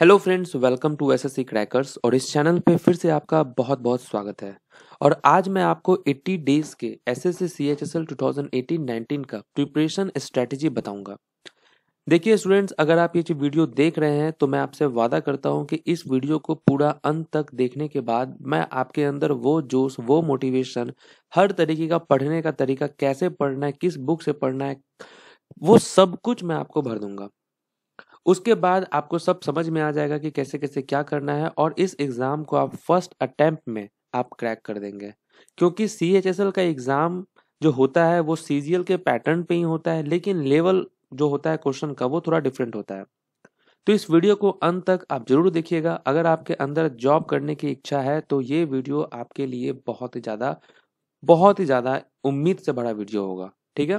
hello friends welcome to SSC crackers और इस channel पे फिर से आपका बहुत बहुत स्वागत है और आज मैं आपको 80 डेज के एसएससी सीएचएसएल 2018-19 का प्रिपरेशन स्ट्रेटजी बताऊंगा देखिए स्टूडेंट्स अगर आप ये वीडियो देख रहे हैं तो मैं आपसे वादा करता हूँ कि इस वीडियो को पूरा अंत तक देखने के बाद मैं आपके अंदर वो जोश वो मोटिवेशन हर तरीके का पढ़ने का तरीका कैसे पढ़ना है किस बुक से पढ़ना है वो सब कुछ मैं आपको भर दूंगा उसके बाद आपको सब समझ में आ जाएगा कि कैसे कैसे क्या करना है और इस एग्ज़ाम को आप फर्स्ट अटैम्प्ट में आप क्रैक कर देंगे क्योंकि सी एच एस एल का एग्ज़ाम जो होता है वो सी जी एल के पैटर्न पे ही होता है लेकिन लेवल जो होता है क्वेश्चन का वो थोड़ा डिफरेंट होता है तो इस वीडियो को अंत तक आप जरूर देखिएगा अगर आपके अंदर जॉब करने की इच्छा है तो ये वीडियो आपके लिए बहुत ही ज़्यादा बहुत ही ज़्यादा उम्मीद से बड़ा वीडियो होगा ठीक है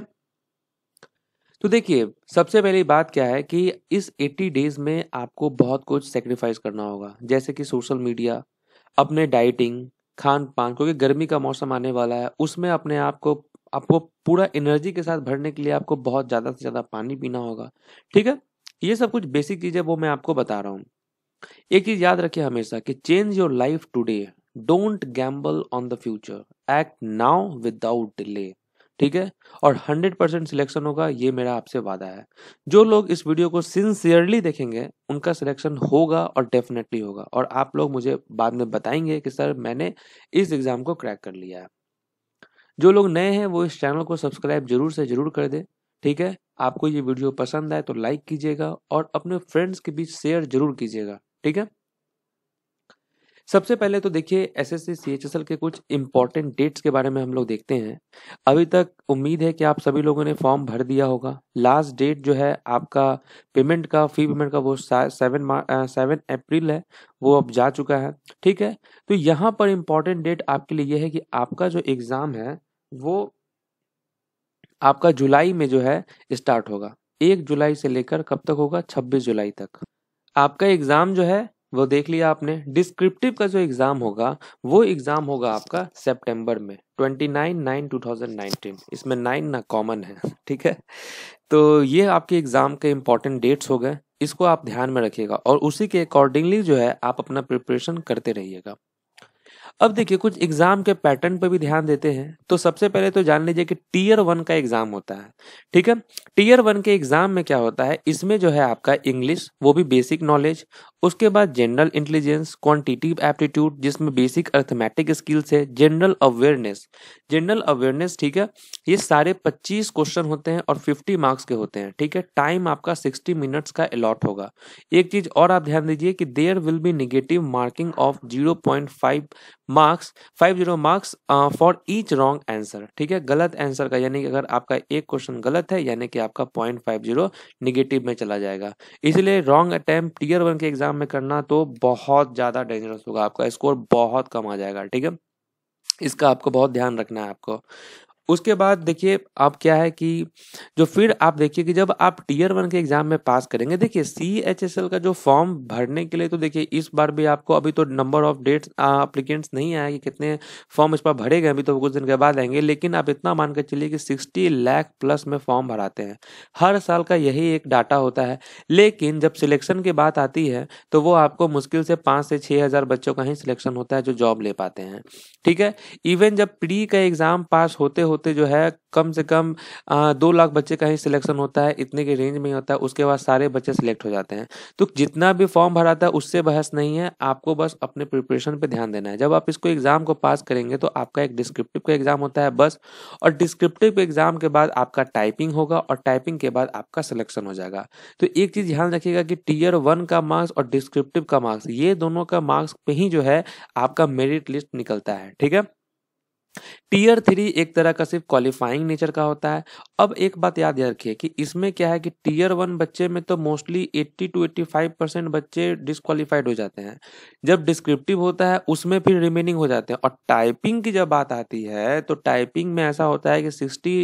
तो देखिए सबसे पहली बात क्या है कि इस 80 डेज में आपको बहुत कुछ सेक्रीफाइस करना होगा जैसे कि सोशल मीडिया अपने डाइटिंग खान पान क्योंकि गर्मी का मौसम आने वाला है उसमें अपने आप को आपको पूरा एनर्जी के साथ भरने के लिए आपको बहुत ज़्यादा से ज़्यादा पानी पीना होगा ठीक है ये सब कुछ बेसिक चीज़ है वो मैं आपको बता रहा हूँ एक चीज़ याद रखिए हमेशा कि change your life today don't gamble on the future act now without delay ठीक है और 100 परसेंट सिलेक्शन होगा ये मेरा आपसे वादा है जो लोग इस वीडियो को सिंसियरली देखेंगे उनका सिलेक्शन होगा और डेफिनेटली होगा और आप लोग मुझे बाद में बताएंगे कि सर मैंने इस एग्ज़ाम को क्रैक कर लिया है जो लोग नए हैं वो इस चैनल को सब्सक्राइब जरूर से जरूर कर दें ठीक है आपको ये वीडियो पसंद आए तो लाइक कीजिएगा और अपने फ्रेंड्स के बीच शेयर जरूर कीजिएगा ठीक है सबसे पहले तो देखिए एस एस सी के कुछ इम्पॉर्टेंट डेट्स के बारे में हम लोग देखते हैं अभी तक उम्मीद है कि आप सभी लोगों ने फॉर्म भर दिया होगा लास्ट डेट जो है आपका पेमेंट का फी पेमेंट का वो सेवन सेवन अप्रैल है वो अब जा चुका है ठीक है तो यहाँ पर इम्पॉर्टेंट डेट आपके लिए यह है कि आपका जो एग्ज़ाम है वो आपका जुलाई में जो है स्टार्ट होगा एक जुलाई से लेकर कब तक होगा छब्बीस जुलाई तक आपका एग्ज़ाम जो है वो देख लिया आपने डिस्क्रिप्टिव का जो एग्ज़ाम होगा वो एग्ज़ाम होगा आपका सितंबर में twenty nine nine two thousand nineteen इसमें नाइन ना कॉमन है ठीक है तो ये आपके एग्ज़ाम के इम्पॉर्टेंट डेट्स हो गए इसको आप ध्यान में रखिएगा और उसी के अकॉर्डिंगली जो है आप अपना प्रिपरेशन करते रहिएगा अब देखिए कुछ एग्जाम के पैटर्न पर भी ध्यान देते हैं तो सबसे पहले तो जान लीजिए कि टीयर वन का एग्जाम होता है ठीक है टीयर वन के एग्जाम में क्या होता है इसमें जो है आपका इंग्लिश वो भी बेसिक नॉलेज उसके बाद जनरल इंटेलिजेंस क्वांटिटिव एप्टीट्यूड जिसमें बेसिक अर्थमेटिक स्किल्स है जनरल अवेयरनेस जनरल अवेयरनेस ठीक है ये सारे पच्चीस क्वेश्चन होते हैं और फिफ्टी मार्क्स के होते हैं ठीक है टाइम आपका सिक्सटी मिनट्स का अलॉट होगा एक चीज और आप ध्यान दीजिए कि there will be negative marking of five marks five zero marks for each wrong answer ठीक है गलत आंसर का यानी कि अगर आपका एक क्वेश्चन गलत है यानी कि आपका पॉइंट फाइव जीरो निगेटिव में चला जाएगा इसलिए रॉन्ग अटैम्प्ट टीयर वन के एग्जाम में करना तो बहुत ज़्यादा डेंजरस होगा आपका स्कोर बहुत कम आ जाएगा ठीक है इसका आपको बहुत ध्यान रखना है आपको उसके बाद देखिए आप क्या है कि जो फिर आप देखिए कि जब आप टीयर वन के एग्जाम में पास करेंगे देखिए सी एच एस एल का जो फॉर्म भरने के लिए तो देखिए इस बार भी आपको अभी तो नंबर ऑफ डेट्स अप्लीकेंट्स नहीं आया कि कितने फॉर्म इस पर भरे गए अभी तो कुछ दिन के बाद आएंगे लेकिन आप इतना मान कर चलिए कि सिक्सटी लैख प्लस में फॉर्म भराते हैं हर साल का यही एक डाटा होता है लेकिन जब सिलेक्शन की बात आती है तो वो आपको मुश्किल से पाँच से छः हज़ार बच्चों का ही सिलेक्शन होता है जो जॉब ले पाते हैं ठीक है इवन जब प्री का एग्ज़ाम पास होते होते होते जो है कम से कम आ, दो लाख बच्चे का ही सिलेक्शन होता है इतने के रेंज में होता है उसके बाद सारे बच्चे सिलेक्ट हो जाते हैं तो जितना भी फॉर्म भरा था उससे बहस नहीं है आपको बस अपने प्रिपरेशन पर ध्यान देना है जब आप इसको एग्जाम को पास करेंगे तो आपका एक डिस्क्रिप्टिव का एग्जाम होता है बस और डिस्क्रिप्टिव एग्जाम के बाद आपका टाइपिंग होगा और टाइपिंग के बाद आपका सिलेक्शन हो जाएगा तो एक चीज ध्यान रखिएगा कि टीयर वन का मार्क्स और डिस्क्रिप्टिव का मार्क्स ये दोनों का मार्क्स पे ही जो है आपका मेरिट लिस्ट निकलता है ठीक है टीयर थ्री एक तरह का सिर्फ क्वालिफाइंग नेचर का होता है अब एक बात याद रखिए कि इसमें क्या है कि टीयर वन बच्चे में तो मोस्टली 80 टू 85 परसेंट बच्चे डिस्कालीफाइड हो जाते हैं जब डिस्क्रिप्टिव होता है उसमें फिर रिमेनिंग हो जाते हैं और टाइपिंग की जब बात आती है तो टाइपिंग में ऐसा होता है कि सिक्सटी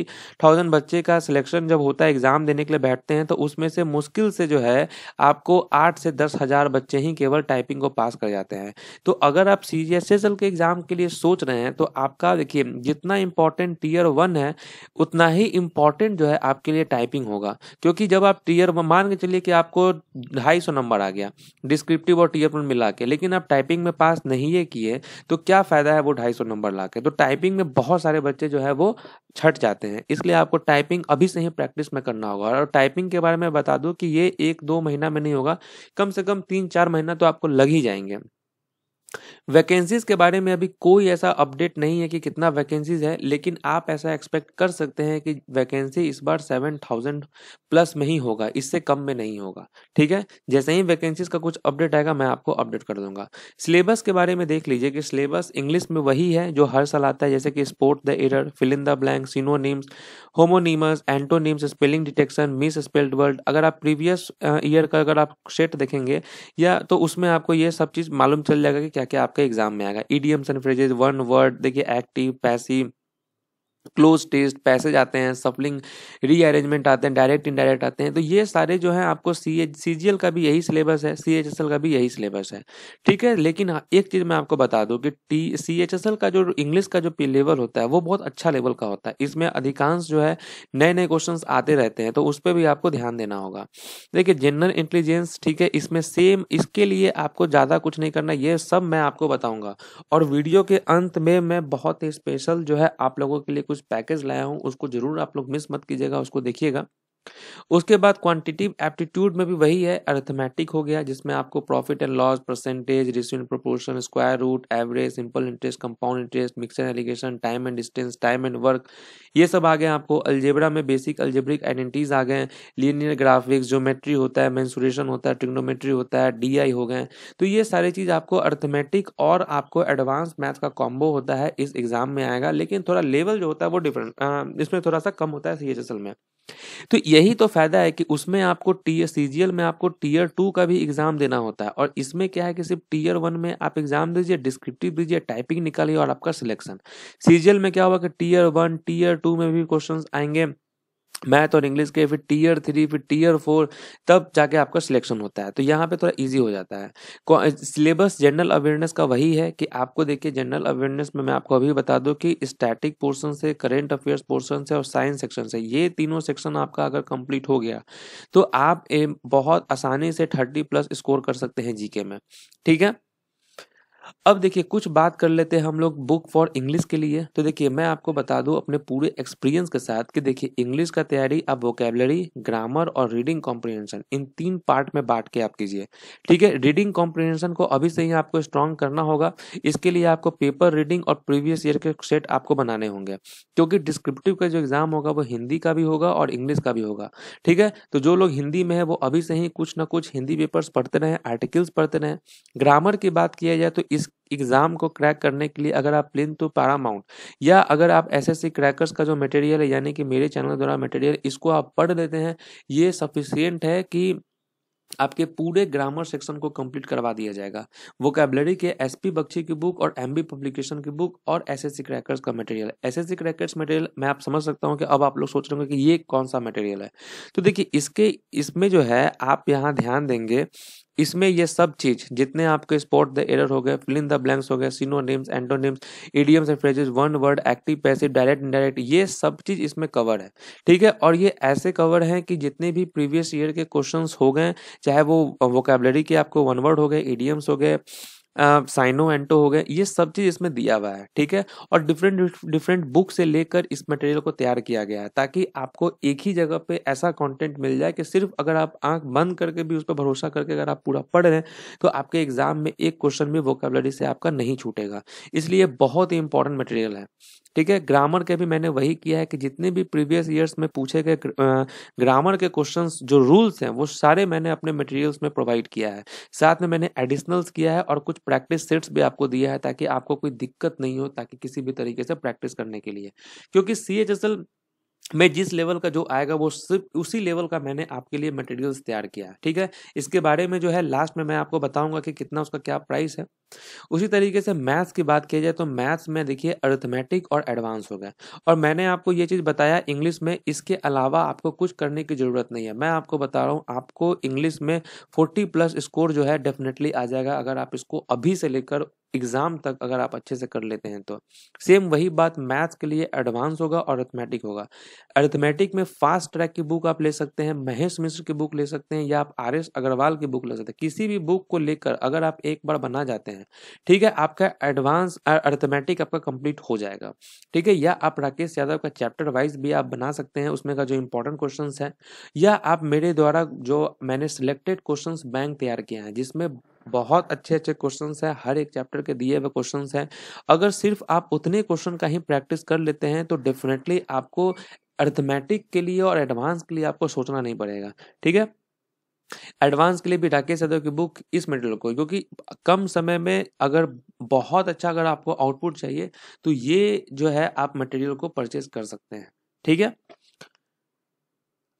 थाउजेंड बच्चे का सिलेक्शन जब होता है एग्जाम देने के लिए बैठते हैं तो उसमें से मुश्किल से जो है आपको आठ से दस हजार बच्चे ही केवल टाइपिंग को पास कर जाते हैं तो अगर आप सी के एग्जाम के लिए सोच रहे हैं तो आपका देखिए जितना इंपॉर्टेंट टीयर वन है उतना ही इंपॉर्टेंट जो है आपके लिए टाइपिंग होगा क्योंकि जब आप टीयर वन मान के चलिए कि आपको ढाई सौ नंबर आ गया डिस्क्रिप्टिव और टीयर वन मिला के लेकिन आप टाइपिंग में पास नहीं है किए तो क्या फ़ायदा है वो ढाई सौ नंबर ला के तो टाइपिंग में बहुत सारे बच्चे जो है वो छट जाते हैं इसलिए आपको टाइपिंग अभी से ही प्रैक्टिस में करना होगा और टाइपिंग के बारे में बता दूं कि ये एक दो महीना में नहीं होगा कम से कम तीन चार महीना तो आपको लग ही जाएंगे वैकेंसीज के बारे में अभी कोई ऐसा अपडेट नहीं है कि कितना वैकेंसीज है लेकिन आप ऐसा एक्सपेक्ट कर सकते हैं कि वैकेंसी इस बार सेवन थाउजेंड प्लस में ही होगा इससे कम में नहीं होगा ठीक है जैसे ही वैकेंसीज का कुछ अपडेट आएगा मैं आपको अपडेट कर दूंगा सिलेबस के बारे में देख लीजिए कि सिलेबस इंग्लिश में वही है जो हर साल आता है जैसे कि spot the error fill in the blank synonyms homonyms antonyms spelling detection misspelled word अगर आप प्रीवियस ईयर uh, का अगर आप सेट देखेंगे या तो उसमें आपको ये सब चीज़ मालूम चल जाएगा कि क्या क्या क्या आपके एग्जाम में आएगा idioms and phrases one word देखिए active passive cloze test passage आते हैं सफलिंग रीअरेंजमेंट आते हैं डायरेक्ट इनडायरेक्ट आते हैं तो ये सारे जो है आपको C H C G L का भी यही सिलेबस है सी एच एस एल का भी यही सिलेबस है ठीक है लेकिन हाँ, एक चीज़ मैं आपको बता दूं कि T C H S L का जो इंग्लिश का जो लेवल होता है वो बहुत अच्छा लेवल का होता है इसमें अधिकांश जो है नए नए क्वेश्चन आते रहते हैं तो उस पर भी आपको ध्यान देना होगा देखिए जनरल इंटेलिजेंस ठीक है इसमें सेम इसके लिए आपको ज़्यादा कुछ नहीं करना ये सब मैं आपको बताऊँगा और वीडियो के अंत में मैं बहुत ही स्पेशल जो है आप लोगों के लिए कुछ पैकेज लाया हूँ उसको ज़रूर आप लोग मिस मत कीजिएगा उसको देखिएगा उसके बाद क्वांटिटिव एप्टीट्यूड में भी वही है अर्थमेटिक हो गया जिसमें आपको profit and loss percentage ratio proportion square root average simple interest compound interest mixture alligation time and distance time and work ये सब आ गए आपको अल्जेबरा में बेसिक अल्जेब्रिक आइडेंटिटीज आ गए लीनियर ग्राफिक्स ज्योमेट्री होता है मैंसुरेशन होता है ट्रिग्नोमेट्री होता है डी हो गए तो ये सारी चीज़ आपको अर्थमेटिक और आपको एडवांस मैथ का कॉम्बो होता है इस एग्जाम में आएगा लेकिन थोड़ा लेवल जो होता है वो डिफरेंट इसमें थोड़ा सा कम होता है सी में तो यही तो फायदा है कि उसमें आपको टीयर सीजीएल में आपको टीयर टू का भी एग्जाम देना होता है और इसमें क्या है कि सिर्फ टीयर वन में आप एग्जाम दीजिए डिस्क्रिप्टिव दीजिए टाइपिंग निकालिए और आपका सिलेक्शन सीजीएल में क्या होगा कि टीयर वन टीयर टू में भी क्वेश्चन आएंगे मैथ और इंग्लिश के फिर टीयर थ्री फिर टीयर फोर तब जाके आपका सिलेक्शन होता है तो यहाँ पे थोड़ा इजी हो जाता है सिलेबस जनरल अवेयरनेस का वही है कि आपको देखिए जनरल अवेयरनेस में मैं आपको अभी बता दूँ कि स्टैटिक पोर्सन से करेंट अफेयर्स पोर्सन से और साइंस सेक्शन से ये तीनों सेक्शन आपका अगर कंप्लीट हो गया तो आप बहुत आसानी से थर्टी प्लस स्कोर कर सकते हैं जीके में ठीक है अब देखिए कुछ बात कर लेते हैं हम लोग बुक फॉर इंग्लिश के लिए तो देखिए मैं आपको बता दूं अपने पूरे एक्सपीरियंस के साथ कि देखिए इंग्लिश का तैयारी आप वोकेबलरी ग्रामर और रीडिंग कॉम्प्रिहेंशन इन तीन पार्ट में बांट के आप कीजिए ठीक है रीडिंग कॉम्प्रिहेंशन को अभी से ही आपको स्ट्रांग करना होगा इसके लिए आपको पेपर रीडिंग और प्रीवियस ईयर के सेट आपको बनाने होंगे क्योंकि डिस्क्रिप्टिव का जो एग्जाम होगा वो हिंदी का भी होगा और इंग्लिश का भी होगा ठीक है तो जो लोग हिंदी में है वो अभी से ही कुछ ना कुछ हिंदी पेपर्स पढ़ते रहें आर्टिकल्स पढ़ते रहें ग्रामर की बात किया जाए तो इस एग्जाम को क्रैक करने के लिए अगर आप प्लेन तो पैरामाउंट या अगर आप एस एस क्रैकर्स का जो मटेरियल है यानी कि मेरे चैनल द्वारा मटेरियल इसको आप पढ़ लेते हैं ये सफिशियंट है कि आपके पूरे ग्रामर सेक्शन को कंप्लीट करवा दिया जाएगा वो कैबलरी के एस पी बक्शी की बुक और एम बी पब्लिकेशन की बुक और एस एस सी क्रैकर्स का material S S C crackers material मैं आप समझ सकता हूँ कि अब आप लोग सोच रहे होंगे कि ये कौन सा मटेरियल है तो देखिए इसके इसमें जो है आप यहाँ ध्यान देंगे इसमें ये सब चीज जितने आपके स्पॉट द एरर हो गए फिल इन द ब्लैंक्स हो गए synonyms antonyms idioms and phrases one word active passive direct indirect ये सब चीज इसमें कवर है ठीक है और ये ऐसे कवर हैं कि जितने भी प्रीवियस ईयर के क्वेश्चन हो गए चाहे वो वोकेबलरी के आपको वन वर्ड हो गए इडियम्स हो गए साइनो एंटो हो गए ये सब चीज इसमें दिया हुआ है ठीक है और डिफरेंट डिफरेंट बुक से लेकर इस मटेरियल को तैयार किया गया है ताकि आपको एक ही जगह पे ऐसा कंटेंट मिल जाए कि सिर्फ अगर आप आंख बंद करके भी उस पर भरोसा करके अगर आप पूरा पढ़ रहे हैं तो आपके एग्जाम में एक क्वेश्चन भी वोकेबलरी से आपका नहीं छूटेगा इसलिए बहुत ही इंपॉर्टेंट मटेरियल है ठीक है ग्रामर के भी मैंने वही किया है कि जितने भी प्रीवियस ईयर्स में पूछे गए ग्रामर के क्वेश्चन जो रूल्स हैं वो सारे मैंने अपने मटेरियल्स में प्रोवाइड किया है साथ में मैंने एडिशनल्स किया है और कुछ प्रैक्टिस सेट्स भी आपको दिया है ताकि आपको कोई दिक्कत नहीं हो ताकि किसी भी तरीके से प्रैक्टिस करने के लिए क्योंकि सी एच एस एल में जिस लेवल का जो आएगा वो सिर्फ उसी लेवल का मैंने आपके लिए मटेरियल्स तैयार किया है ठीक है इसके बारे में जो है लास्ट में मैं आपको बताऊंगा कि कितना उसका क्या प्राइस है उसी तरीके से मैथ्स की बात की जाए तो मैथ्स में देखिए अर्थमेटिक और एडवांस हो गया और मैंने आपको ये चीज़ बताया इंग्लिश में इसके अलावा आपको कुछ करने की ज़रूरत नहीं है मैं आपको बता रहा हूँ आपको इंग्लिश में फोर्टी प्लस स्कोर जो है डेफिनेटली आ जाएगा अगर आप इसको अभी से लेकर एग्ज़ाम तक अगर आप अच्छे से कर लेते हैं तो सेम वही बात मैथ्स के लिए एडवांस होगा और अर्थमेटिक होगा अर्थमेटिक में फास्ट ट्रैक की बुक आप ले सकते हैं महेश मिश्र की बुक ले सकते हैं या आप आर एस अग्रवाल की बुक ले सकते हैं किसी भी बुक को लेकर अगर आप एक बार बना जाते हैं है ठीक है आपका एडवांस अर्थमेटिक आपका कंप्लीट हो जाएगा ठीक है या आप राकेश यादव का चैप्टर वाइज भी आप बना सकते हैं उसमें का जो इंपॉर्टेंट क्वेश्चन है या आप मेरे द्वारा जो मैंने सिलेक्टेड क्वेश्चन बैंक तैयार किए हैं जिसमें बहुत अच्छे अच्छे क्वेश्चंस हैं हर एक चैप्टर के दिए हुए क्वेश्चंस हैं अगर सिर्फ आप उतने क्वेश्चन का ही प्रैक्टिस कर लेते हैं तो डेफिनेटली आपको अर्थमेटिक के लिए और एडवांस के लिए आपको सोचना नहीं पड़ेगा ठीक है एडवांस के लिए भी राकेश यादव की बुक इस मटेरियल को क्योंकि कम समय में अगर बहुत अच्छा अगर आपको आउटपुट चाहिए तो ये जो है आप मटेरियल को परचेज कर सकते हैं ठीक है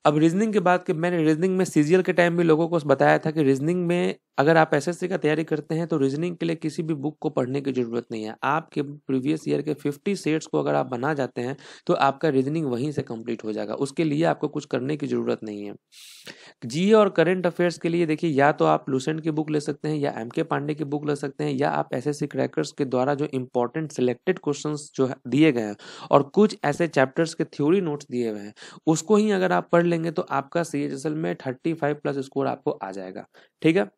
अब रीजनिंग के बाद के मैंने रीजनिंग में सीजियल के टाइम भी लोगों को बताया था कि रीजनिंग में अगर आप एस का तैयारी करते हैं तो रीजनिंग के लिए किसी भी बुक को पढ़ने की ज़रूरत नहीं है आपके प्रीवियस ईयर के 50 सेट्स को अगर आप बना जाते हैं तो आपका रीजनिंग वहीं से कंप्लीट हो जाएगा उसके लिए आपको कुछ करने की ज़रूरत नहीं है जीए और करंट अफेयर्स के लिए देखिए या तो आप लूसेंट की बुक ले सकते हैं या एम के पांडे की बुक ले सकते हैं या आप एस एस क्रैकर्स के द्वारा जो इंपॉर्टेंट सिलेक्टेड क्वेश्चन जो दिए गए हैं और कुछ ऐसे चैप्टर्स के थ्योरी नोट्स दिए हुए हैं उसको ही अगर आप पढ़ लेंगे तो आपका सी में थर्टी प्लस स्कोर आपको आ जाएगा ठीक है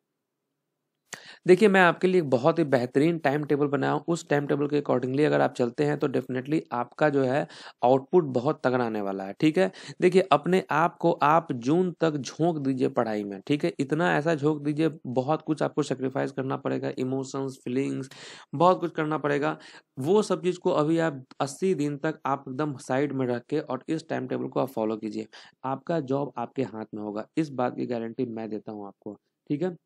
देखिए मैं आपके लिए एक बहुत ही बेहतरीन टाइम टेबल बनाया हूँ उस टाइम टेबल के अकॉर्डिंगली अगर आप चलते हैं तो डेफिनेटली आपका जो है आउटपुट बहुत तगड़ा आने वाला है ठीक है देखिए अपने आप को आप जून तक झोंक दीजिए पढ़ाई में ठीक है इतना ऐसा झोंक दीजिए बहुत कुछ आपको सेक्रीफाइस करना पड़ेगा इमोशंस फीलिंग्स बहुत कुछ करना पड़ेगा वो सब चीज़ को अभी आप अस्सी दिन तक आप एकदम साइड में रख के और इस टाइम टेबल को आप फॉलो कीजिए आपका जॉब आपके हाथ में होगा इस बात की गारंटी मैं देता हूँ आपको ठीक है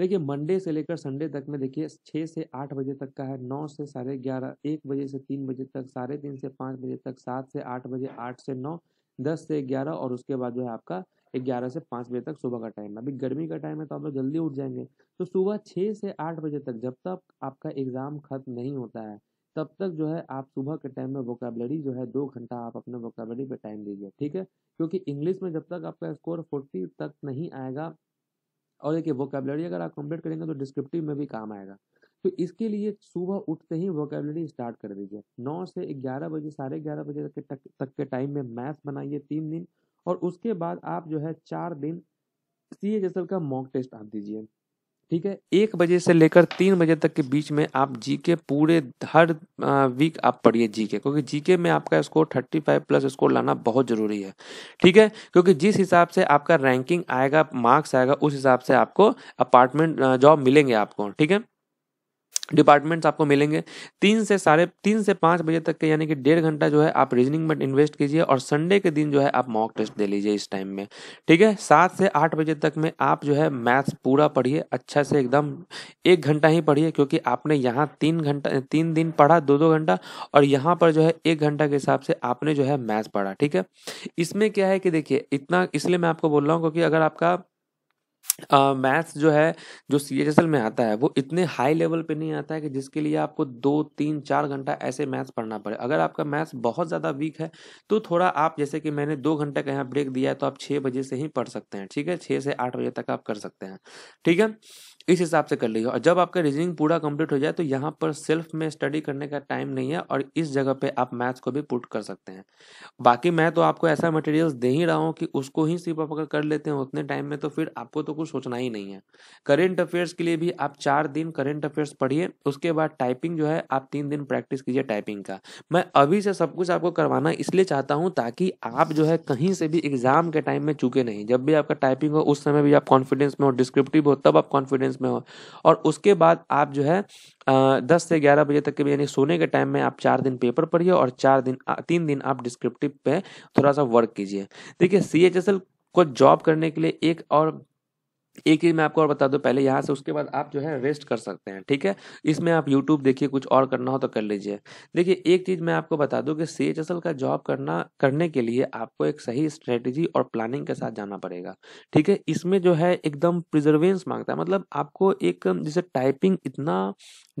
देखिए मंडे से लेकर संडे तक में देखिए छः से आठ बजे तक का है नौ से साढ़े ग्यारह एक बजे से तीन बजे तक साढ़े तीन से पाँच बजे तक सात से आठ बजे आठ से नौ दस से ग्यारह और उसके बाद जो है आपका ग्यारह से पाँच बजे तक सुबह का टाइम है अभी गर्मी का टाइम है तो आप लोग जल्दी उठ जाएंगे तो सुबह छः से आठ बजे तक जब तक आपका एग्ज़ाम खत्म नहीं होता है तब तक जो है आप सुबह के टाइम में वोकेबलरी जो है दो घंटा आप अपने वोकेबलरी पे टाइम दीजिए ठीक है क्योंकि इंग्लिश में जब तक आपका स्कोर फोर्टी तक नहीं आएगा और देखिए वोकेबलरी अगर आप कंप्लीट करेंगे तो डिस्क्रिप्टिव में भी काम आएगा तो इसके लिए सुबह उठते ही वोकेबलरी स्टार्ट कर दीजिए नौ से ग्यारह बजे साढ़े ग्यारह बजे तक तक, तक के टाइम में मैथ बनाइए तीन दिन और उसके बाद आप जो है चार दिन सी एच एस एल का मॉक टेस्ट आप दीजिए ठीक है एक बजे से लेकर तीन बजे तक के बीच में आप जीके पूरे हर वीक आप पढ़िए जीके क्योंकि जीके में आपका score thirty five plus score लाना बहुत जरूरी है ठीक है क्योंकि जिस हिसाब से आपका रैंकिंग आएगा मार्क्स आएगा उस हिसाब से आपको अपार्टमेंट जॉब मिलेंगे आपको ठीक है डिपार्टमेंट्स आपको मिलेंगे तीन से साढ़े तीन से पाँच बजे तक के यानी कि डेढ़ घंटा जो है आप रीजनिंग में इन्वेस्ट कीजिए और संडे के दिन जो है आप मॉक टेस्ट दे लीजिए इस टाइम में ठीक है सात से आठ बजे तक में आप जो है मैथ्स पूरा पढ़िए अच्छा से एकदम एक घंटा ही पढ़िए क्योंकि आपने यहाँ तीन घंटा तीन दिन पढ़ा दो दो घंटा और यहाँ पर जो है एक घंटा के हिसाब से आपने जो है मैथ्स पढ़ा ठीक है इसमें क्या है कि देखिए इतना इसलिए मैं आपको बोल रहा हूँ क्योंकि अगर आपका मैथ्स uh, जो है जो सी एच एस एल में आता है वो इतने हाई लेवल पे नहीं आता है कि जिसके लिए आपको दो तीन चार घंटा ऐसे मैथ्स पढ़ना पड़े अगर आपका मैथ्स बहुत ज़्यादा वीक है तो थोड़ा आप जैसे कि मैंने दो घंटे का यहाँ ब्रेक दिया है तो आप छः बजे से ही पढ़ सकते हैं ठीक है छः से आठ बजे तक आप कर सकते हैं ठीक है इस हिसाब से कर लीजिए और जब आपका रीजनिंग पूरा कंप्लीट हो जाए तो यहाँ पर सेल्फ में स्टडी करने का टाइम नहीं है और इस जगह पे आप मैथ्स को भी पुट कर सकते हैं बाकी मैं तो आपको ऐसा मटेरियल्स दे ही रहा हूँ कि उसको ही सिर्फ आप अगर कर लेते हैं उतने टाइम में तो फिर आपको तो कुछ सोचना ही नहीं है करेंट अफेयर्स के लिए भी आप चार दिन करेंट अफेयर्स पढ़िए उसके बाद टाइपिंग जो है आप तीन दिन प्रैक्टिस कीजिए टाइपिंग का मैं अभी से सब कुछ आपको करवाना इसलिए चाहता हूँ ताकि आप जो है कहीं से भी एग्जाम के टाइम में चूके नहीं जब भी आपका टाइपिंग हो उस समय भी आप कॉन्फिडेंस में हो डिस्क्रिप्टिव हो तब आप कॉन्फिडेंस में हो और उसके बाद आप जो है दस से ग्यारह बजे तक के भी यानी सोने के टाइम में आप चार दिन पेपर पढ़िए और चार दिन तीन दिन आप डिस्क्रिप्टिव पे थोड़ा सा वर्क कीजिए देखिए सी एच एस एल को जॉब करने के लिए एक और एक चीज़ मैं आपको और बता दूं पहले यहाँ से उसके बाद आप जो है रेस्ट कर सकते हैं ठीक है इसमें आप यूट्यूब देखिए कुछ और करना हो तो कर लीजिए देखिए एक चीज़ मैं आपको बता दूं कि सी का जॉब करना करने के लिए आपको एक सही स्ट्रेटेजी और प्लानिंग के साथ जाना पड़ेगा ठीक है इसमें जो है एकदम प्रिजर्वेंस मांगता है मतलब आपको एक जैसे टाइपिंग इतना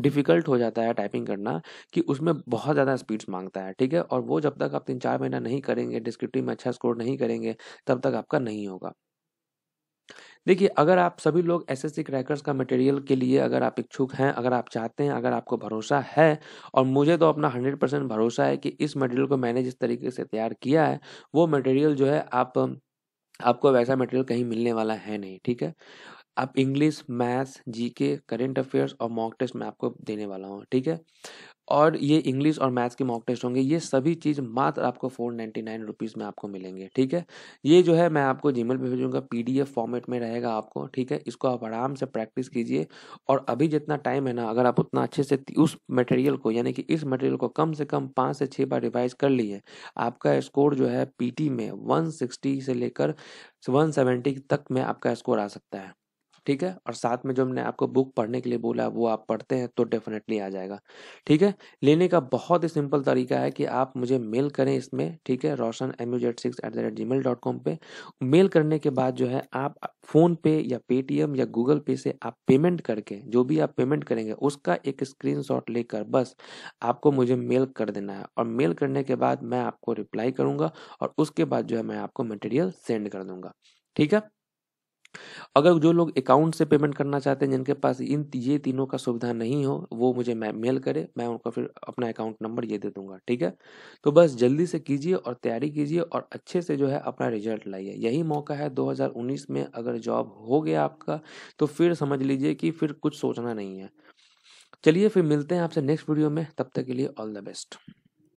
डिफिकल्ट हो जाता है टाइपिंग करना कि उसमें बहुत ज़्यादा स्पीड्स मांगता है ठीक है और वो जब तक आप तीन चार महीना नहीं करेंगे डिस्क्रिप्टिव में अच्छा स्कोर नहीं करेंगे तब तक आपका नहीं होगा देखिए अगर आप सभी लोग एस एस क्रैकर्स का मटेरियल के लिए अगर आप इच्छुक हैं अगर आप चाहते हैं अगर आपको भरोसा है और मुझे तो अपना हंड्रेड परसेंट भरोसा है कि इस मटेरियल को मैंने जिस तरीके से तैयार किया है वो मटेरियल जो है आप आपको वैसा मटेरियल कहीं मिलने वाला है नहीं ठीक है आप English maths GK current affairs और मॉक टेस्ट मैं आपको देने वाला हूँ ठीक है और ये इंग्लिश और मैथ्स के मॉक टेस्ट होंगे ये सभी चीज़ मात्र आपको फोर नाइन्टी नाइन रुपीज़ में आपको मिलेंगे ठीक है ये जो है मैं आपको जीमेल पे भेजूंगा पीडीएफ फॉर्मेट में रहेगा आपको ठीक है इसको आप आराम से प्रैक्टिस कीजिए और अभी जितना टाइम है ना अगर आप उतना अच्छे से उस मटेरियल को यानी कि इस मटेरियल को कम से कम पाँच से छः बार रिवाइज कर लिए आपका स्कोर जो है पी में वन से लेकर वन तक में आपका स्कोर आ सकता है ठीक है और साथ में जो हमने आपको बुक पढ़ने के लिए बोला वो आप पढ़ते हैं तो डेफिनेटली आ जाएगा ठीक है लेने का बहुत ही सिंपल तरीका है कि आप मुझे मेल करें इसमें ठीक है Roshan M U Z six eight the rate G mail dot com पर मेल करने के बाद जो है आप फ़ोन पे या पेटीएम या गूगल पे से आप पेमेंट करके जो भी आप पेमेंट करेंगे उसका एक स्क्रीन लेकर बस आपको मुझे मेल कर देना है और मेल करने के बाद मैं आपको रिप्लाई करूँगा और उसके बाद जो है मैं आपको मटेरियल सेंड कर दूँगा ठीक है अगर जो लोग अकाउंट से पेमेंट करना चाहते हैं जिनके पास इन ये तीनों का सुविधा नहीं हो वो मुझे मैं मेल करे मैं उनको फिर अपना अकाउंट नंबर ये दे दूंगा ठीक है तो बस जल्दी से कीजिए और तैयारी कीजिए और अच्छे से जो है अपना रिजल्ट लाइए यही मौका है 2019 में अगर जॉब हो गया आपका तो फिर समझ लीजिए कि फिर कुछ सोचना नहीं है चलिए फिर मिलते हैं आपसे नेक्स्ट वीडियो में तब तक के लिए ऑल द बेस्ट